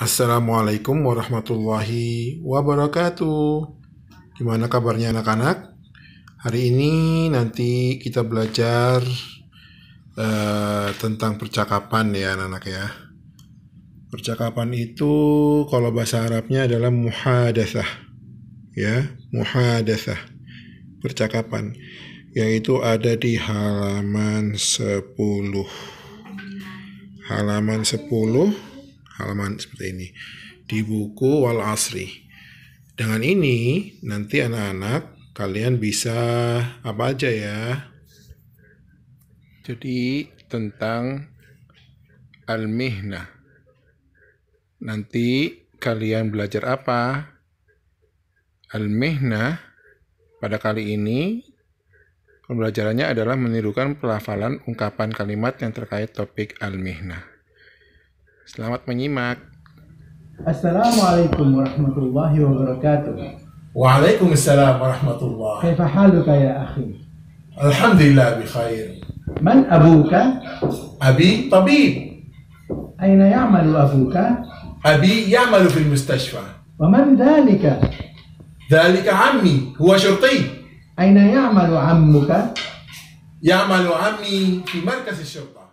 Assalamualaikum warahmatullahi wabarakatuh. Gimana kabarnya anak-anak? Hari ini nanti kita belajar uh, tentang percakapan ya anak-anak ya. Percakapan itu kalau bahasa Arabnya adalah muhadasah, Ya, muhadasah Percakapan yaitu ada di halaman 10. Halaman 10 halaman seperti ini di buku wal asri. Dengan ini nanti anak-anak kalian bisa apa aja ya. Jadi tentang al-mihna. Nanti kalian belajar apa? Al-mihna pada kali ini pembelajarannya adalah menirukan pelafalan ungkapan kalimat yang terkait topik al-mihna. Selamat menyimak. Assalamualaikum warahmatullahi wabarakatuh. Waalaikumsalam warahmatullahi. كيف حالك يا أخي؟ الحمد لله بخير. من أبوك؟ أبي طبيب. أين يعمل أبوك؟ أبي يعمل في المستشفى. ومن ذلك؟ ذلك عمي هو شرطي. أين يعمل عمك؟ يعمل عمي في مركز الشرطة.